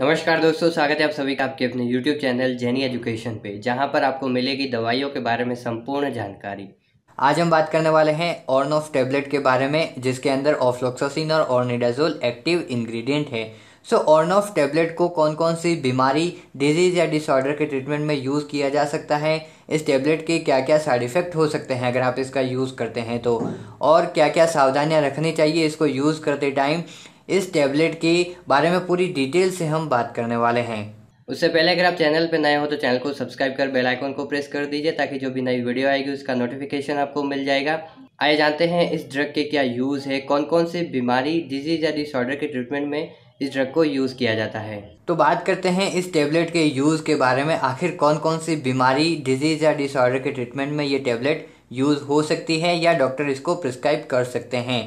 नमस्कार दोस्तों स्वागत है आप सभी का आपके अपने यूट्यूब चैनल जेनी एजुकेशन पे जहाँ पर आपको मिलेगी दवाइयों के बारे में संपूर्ण जानकारी आज हम बात करने वाले हैं ऑर्नोफ टेबलेट के बारे में जिसके अंदर ऑफ्लोक्सोसिन और ऑर्निडाजोल एक्टिव इंग्रेडिएंट है सो ऑर्नोफ टेबलेट को कौन कौन सी बीमारी डिजीज या डिसऑर्डर के ट्रीटमेंट में यूज़ किया जा सकता है इस टेबलेट के क्या क्या साइड इफ़ेक्ट हो सकते हैं अगर आप इसका यूज़ करते हैं तो और क्या क्या सावधानियां रखनी चाहिए इसको यूज़ करते टाइम इस टैबलेट के बारे में पूरी डिटेल से हम बात करने वाले हैं उससे पहले अगर आप चैनल पर नए हो तो चैनल को सब्सक्राइब कर बेल आइकन को प्रेस कर दीजिए ताकि जो भी नई वीडियो आएगी उसका नोटिफिकेशन आपको मिल जाएगा आइए जानते हैं इस ड्रग के क्या यूज़ है कौन कौन सी बीमारी डिजीज या डिसऑर्डर के ट्रीटमेंट में इस ड्रग को यूज़ किया जाता है तो बात करते हैं इस टेबलेट के यूज़ के बारे में आखिर कौन कौन सी बीमारी डिजीज़ या डिसऑर्डर के ट्रीटमेंट में ये टेबलेट यूज़ हो सकती है या डॉक्टर इसको प्रिस्क्राइब कर सकते हैं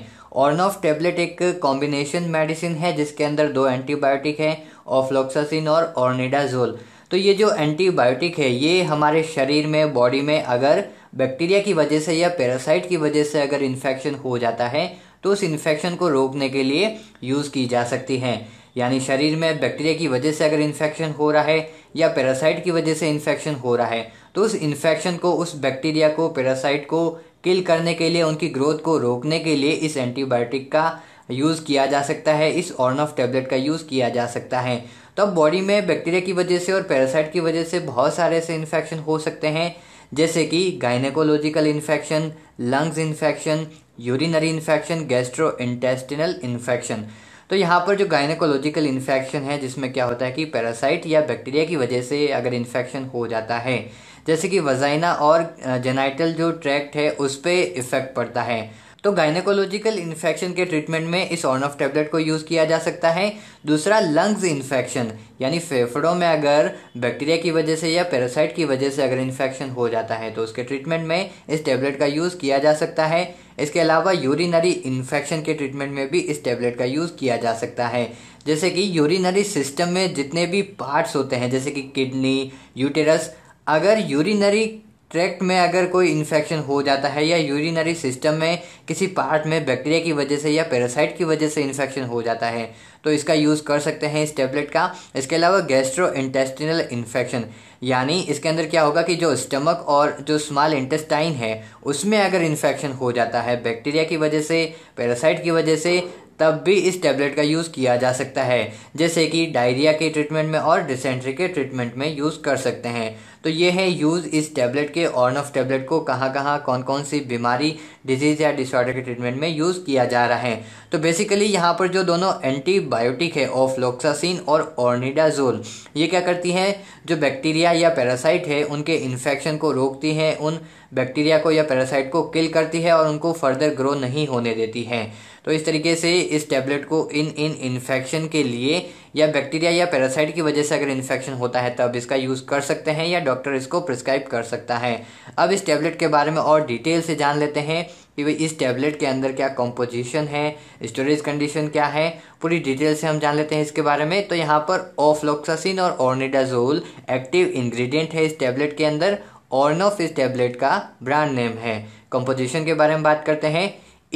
ऑर्नऑफ टेबलेट एक कॉम्बिनेशन मेडिसिन है जिसके अंदर दो एंटीबायोटिक हैं ऑफ्लोक्सासिन और ऑर्निडाजोल तो ये जो एंटीबायोटिक है ये हमारे शरीर में बॉडी में अगर बैक्टीरिया की वजह से या पैरासाइट की वजह से अगर इन्फेक्शन हो जाता है तो उस इन्फेक्शन को रोकने के लिए यूज़ की जा सकती हैं यानी शरीर में बैक्टीरिया की वजह से अगर इन्फेक्शन हो रहा है या पैरासाइट की वजह से इन्फेक्शन हो रहा है तो उस इन्फेक्शन को उस बैक्टीरिया को पैरासाइट को किल करने के लिए उनकी ग्रोथ को रोकने के लिए इस एंटीबायोटिक का यूज़ किया जा सकता है इस ऑर्नऑफ टैबलेट का यूज़ किया जा सकता है तो अब बॉडी में बैक्टीरिया की वजह से और पैरासाइट की वजह से बहुत सारे ऐसे इन्फेक्शन हो सकते हैं जैसे कि gynaecological infection lungs infection urinary infection gastro intestinal infection तो यहाँ पर जो गाइनेकोलॉजिकल इन्फेक्शन है जिसमें क्या होता है कि पैरासाइट या बैक्टीरिया की वजह से अगर इन्फेक्शन हो जाता है जैसे कि वजाइना और जेनाइटल जो ट्रैक्ट है उस पर इफ़ेक्ट पड़ता है तो गाइनेकोलॉजिकल इन्फेक्शन के ट्रीटमेंट में इस ऑन ऑफ टेबलेट को यूज़ किया जा सकता है दूसरा लंग्स इन्फेक्शन यानी फेफड़ों में अगर बैक्टीरिया की वजह से या पैरासाइट की वजह से अगर इन्फेक्शन हो जाता है तो उसके ट्रीटमेंट में इस टेबलेट का यूज़ किया जा सकता है इसके अलावा यूरिनरी इन्फेक्शन के ट्रीटमेंट में भी इस टेबलेट का यूज़ किया जा सकता है जैसे कि यूरिनरी सिस्टम में जितने भी पार्ट्स होते हैं जैसे कि किडनी यूटेरस अगर यूरिनरी ट्रैक्ट में अगर कोई इन्फेक्शन हो जाता है या यूरिनरी सिस्टम में किसी पार्ट में बैक्टीरिया की वजह से या पैरासाइट की वजह से इन्फेक्शन हो जाता है तो इसका यूज़ कर सकते हैं इस टेबलेट का इसके अलावा गैस्ट्रो इंटेस्टिनल इन्फेक्शन यानी इसके अंदर क्या होगा कि जो स्टमक और जो स्मॉल इंटेस्टाइन है उसमें अगर इन्फेक्शन हो जाता है बैक्टीरिया की वजह से पैरासाइट की वजह से तब भी इस टैबलेट का यूज़ किया जा सकता है जैसे कि डायरिया के ट्रीटमेंट में और डिसेंट्री के ट्रीटमेंट में यूज़ कर सकते हैं तो ये है यूज़ इस टैबलेट के ऑर्न ऑफ टैबलेट को कहाँ कहाँ कौन कौन सी बीमारी डिजीज़ या डिसऑर्डर के ट्रीटमेंट में यूज़ किया जा रहा है तो बेसिकली यहाँ पर जो दोनों एंटीबायोटिक है ओफ्लोक्सासिन और ऑर्निडाजोल ये क्या करती हैं जो बैक्टीरिया या पैरासाइट है उनके इन्फेक्शन को रोकती हैं उन बैक्टीरिया को या पैरासाइट को किल करती है और उनको फर्दर ग्रो नहीं होने देती हैं तो इस तरीके से इस टैबलेट को इन इन इन्फेक्शन के लिए या बैक्टीरिया या पैरासाइट की वजह से अगर इन्फेक्शन होता है तब इसका यूज़ कर सकते हैं या डॉक्टर इसको प्रिस्क्राइब कर सकता है अब इस टैबलेट के बारे में और डिटेल से जान लेते हैं कि भाई इस टैबलेट के अंदर क्या कंपोजिशन है स्टोरेज कंडीशन क्या है पूरी डिटेल से हम जान लेते हैं इसके बारे में तो यहाँ पर ओफ्लोक्सासिन और ऑर्निडाजोल एक्टिव इन्ग्रीडियंट है इस टैबलेट के अंदर ऑर्नोफ इस टैबलेट का ब्रांड नेम है कंपोजिशन के बारे में बात करते हैं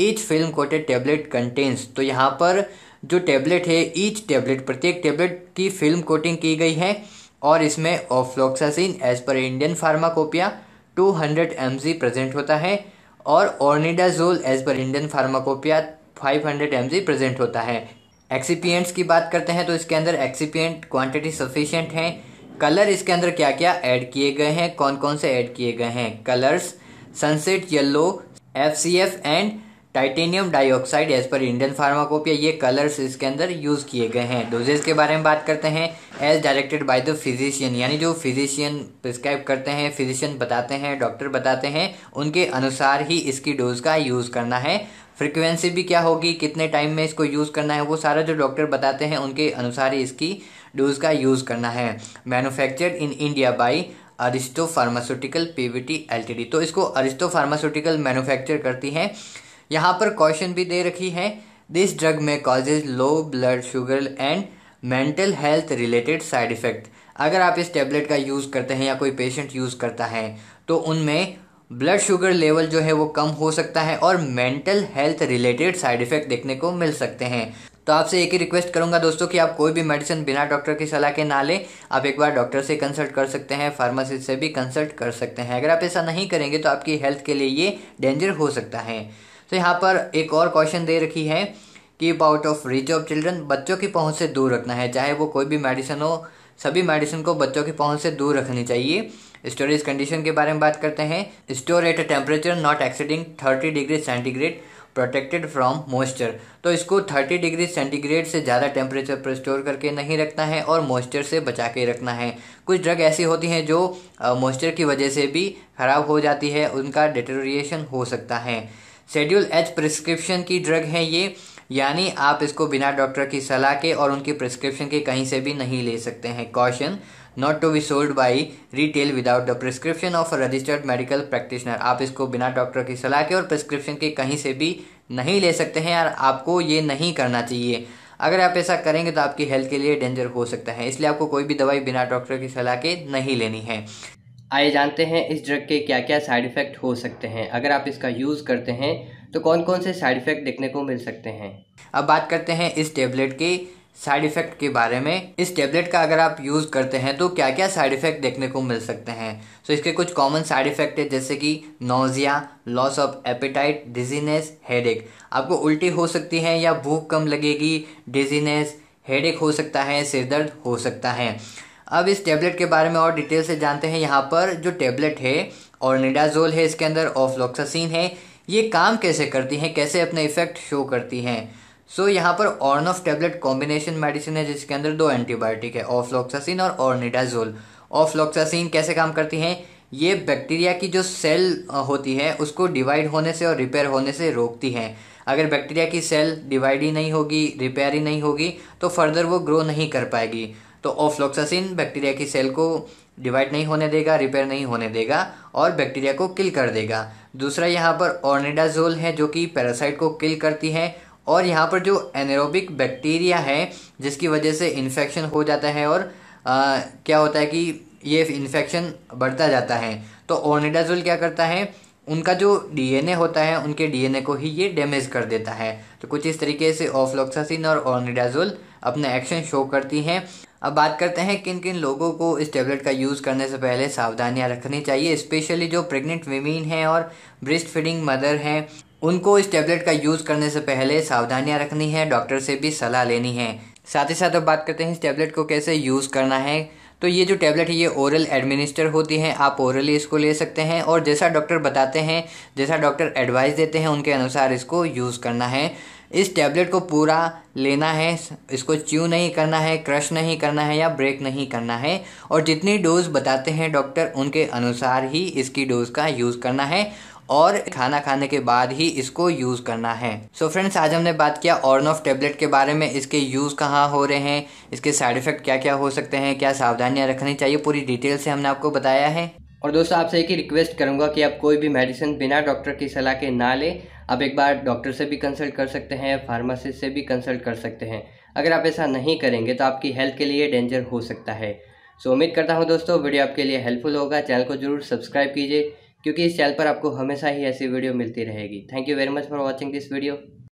each film coated tablet contains तो यहाँ पर जो टेबलेट है ईच टेबलेट प्रत्येक टेबलेट की फिल्म कोटिंग की गई है और इसमें ofloxacin as per Indian pharmacopoeia 200 hundred present होता है और ornidazole as per Indian pharmacopoeia 500 hundred present होता है एक्सीपियंट्स की बात करते हैं तो इसके अंदर एक्सीपियंट क्वांटिटी सफिशिएंट हैं कलर इसके अंदर क्या क्या ऐड किए गए हैं कौन कौन से ऐड किए गए हैं colours sunset yellow F C F and titanium dioxide as per Indian pharmacopoeia ये कलर्स इसके अंदर यूज़ किए गए हैं डोजेज के बारे में बात करते हैं as directed by the physician यानी जो फिजिशियन प्रिस्क्राइब करते हैं फिजिशियन बताते हैं डॉक्टर बताते हैं उनके अनुसार ही इसकी डोज का यूज़ करना है फ्रिक्वेंसी भी क्या होगी कितने टाइम में इसको यूज़ करना है वो सारा जो डॉक्टर बताते हैं उनके अनुसार ही इसकी डोज का यूज़ करना है manufacture in India by Aristo pharmaceutical PVT LTD तो इसको अरिस्टो फार्मास्यूटिकल मैन्युफैक्चर करती है यहाँ पर क्वेश्चन भी दे रखी है दिस ड्रग में causes low blood sugar and mental health related side effect अगर आप इस टेबलेट का यूज़ करते हैं या कोई पेशेंट यूज़ करता है तो उनमें ब्लड शुगर लेवल जो है वो कम हो सकता है और mental health related side effect देखने को मिल सकते हैं तो आपसे एक ही रिक्वेस्ट करूंगा दोस्तों कि आप कोई भी मेडिसिन बिना डॉक्टर की सलाह के ना लें आप एक बार डॉक्टर से कंसल्ट कर सकते हैं फार्मासिस्ट से भी कंसल्ट कर सकते हैं अगर आप ऐसा नहीं करेंगे तो आपकी हेल्थ के लिए ये डेंजर हो सकता है तो यहाँ पर एक और क्वेश्चन दे रखी है keep out of reach of children बच्चों की पहुँच से दूर रखना है चाहे वो कोई भी मेडिसिन हो सभी मेडिसिन को बच्चों की पहुँच से दूर रखनी चाहिए स्टोरेज कंडीशन के बारे में बात करते हैं store at a temperature not exceeding thirty degree centigrade protected from moisture तो इसको थर्टी डिग्री सेंटीग्रेड से ज़्यादा टेम्परेचर पर स्टोर करके नहीं रखना है और मॉइस्चर से बचा के रखना है कुछ ड्रग ऐसी होती हैं जो मॉइस्चर की वजह से भी ख़राब हो जाती है उनका डिटेरिएशन हो सकता है शेड्यूल एच प्रिस्क्रिप्शन की ड्रग है ये यानी आप इसको बिना डॉक्टर की सलाह के और उनकी प्रिस्क्रिप्शन के कहीं से भी नहीं ले सकते हैं caution not to be sold by retail without the prescription of a registered medical practitioner आप इसको बिना डॉक्टर की सलाह के और प्रिस्क्रिप्शन के कहीं से भी नहीं ले सकते हैं और आपको ये नहीं करना चाहिए अगर आप ऐसा करेंगे तो आपकी हेल्थ के लिए डेंजर हो सकता है इसलिए आपको कोई भी दवाई बिना डॉक्टर की सलाह के नहीं लेनी है आइए जानते हैं इस ड्रग के क्या क्या साइड इफ़ेक्ट हो सकते हैं अगर आप इसका यूज़ करते हैं तो कौन कौन से साइड इफ़ेक्ट देखने को मिल सकते हैं अब बात करते हैं इस टेबलेट के साइड इफ़ेक्ट के बारे में इस टेबलेट का अगर आप यूज़ करते हैं तो क्या क्या साइड इफ़ेक्ट देखने को मिल सकते हैं सो तो so, इसके कुछ कॉमन साइड इफ़ेक्ट है जैसे कि nausea loss of appetite dizziness headache आपको उल्टी हो सकती है या भूख कम लगेगी डिजीनेस हेडेक हो सकता है सिर दर्द हो सकता है अब इस टैबलेट के बारे में और डिटेल से जानते हैं यहाँ पर जो टैबलेट है ऑर्निडाजोल है इसके अंदर ऑफलोक्सासीन है ये काम कैसे करती हैं कैसे अपने इफेक्ट शो करती हैं सो so, यहाँ पर Ornof tablet combination medicine है जिसके अंदर दो एंटीबायोटिक है ऑफलोक्सासीन और ऑर्निडाजोल ऑफलोक्सासीन कैसे काम करती हैं ये बैक्टीरिया की जो सेल होती है उसको डिवाइड होने से और रिपेयर होने से रोकती हैं अगर बैक्टीरिया की सेल डिवाइड ही नहीं होगी रिपेयर ही नहीं होगी तो फर्दर वो ग्रो नहीं कर पाएगी तो ऑफ्लोक्सासिन बैक्टीरिया की सेल को डिवाइड नहीं होने देगा रिपेयर नहीं होने देगा और बैक्टीरिया को किल कर देगा दूसरा यहाँ पर ऑर्निडाजोल है जो कि पैरासाइट को किल करती है और यहाँ पर जो एनेरोबिक बैक्टीरिया है जिसकी वजह से इन्फेक्शन हो जाता है और आ, क्या होता है कि ये इन्फेक्शन बढ़ता जाता है तो ऑर्निडाजोल क्या करता है उनका जो डीएनए होता है उनके डीएनए को ही ये डैमेज कर देता है तो कुछ इस तरीके से ऑफ्लोक्सासिन और ऑर्निडाजोल अपना एक्शन शो करती हैं अब बात करते हैं किन किन लोगों को इस टेबलेट का यूज़ करने से पहले सावधानियाँ रखनी चाहिए स्पेशली जो प्रेग्नेंट वीमीन हैं और ब्रेस्ट फीडिंग मदर हैं उनको इस टेबलेट का यूज़ करने से पहले सावधानियाँ रखनी है डॉक्टर से भी सलाह लेनी है साथ ही साथ अब बात करते हैं इस टैबलेट को कैसे यूज़ करना है तो ये जो टैबलेट है ये ओरल एडमिनिस्टर होती है आप ओरली इसको ले सकते हैं और जैसा डॉक्टर बताते हैं जैसा डॉक्टर एडवाइस देते हैं उनके अनुसार इसको यूज़ करना है इस टैबलेट को पूरा लेना है इसको च्यू नहीं करना है क्रश नहीं करना है या ब्रेक नहीं करना है और जितनी डोज बताते हैं डॉक्टर उनके अनुसार ही इसकी डोज का यूज़ करना है और खाना खाने के बाद ही इसको यूज़ करना है सो so फ्रेंड्स आज हमने बात किया ऑर्न ऑफ टेबलेट के बारे में इसके यूज़ कहाँ हो रहे हैं इसके साइड इफ़ेक्ट क्या क्या हो सकते हैं क्या सावधानियाँ रखनी चाहिए पूरी डिटेल से हमने आपको बताया है और दोस्तों आपसे एक ही रिक्वेस्ट करूँगा कि आप कोई भी मेडिसिन बिना डॉक्टर की सलाह के ना लें आप एक बार डॉक्टर से भी कंसल्ट कर सकते हैं फार्मासिस्ट से भी कंसल्ट कर सकते हैं अगर आप ऐसा नहीं करेंगे तो आपकी हेल्थ के लिए डेंजर हो सकता है सो उम्मीद करता हूँ दोस्तों वीडियो आपके लिए हेल्पफुल होगा चैनल को जरूर सब्सक्राइब कीजिए क्योंकि इस चैनल पर आपको हमेशा ही ऐसी वीडियो मिलती रहेगी thank you very much for watching this video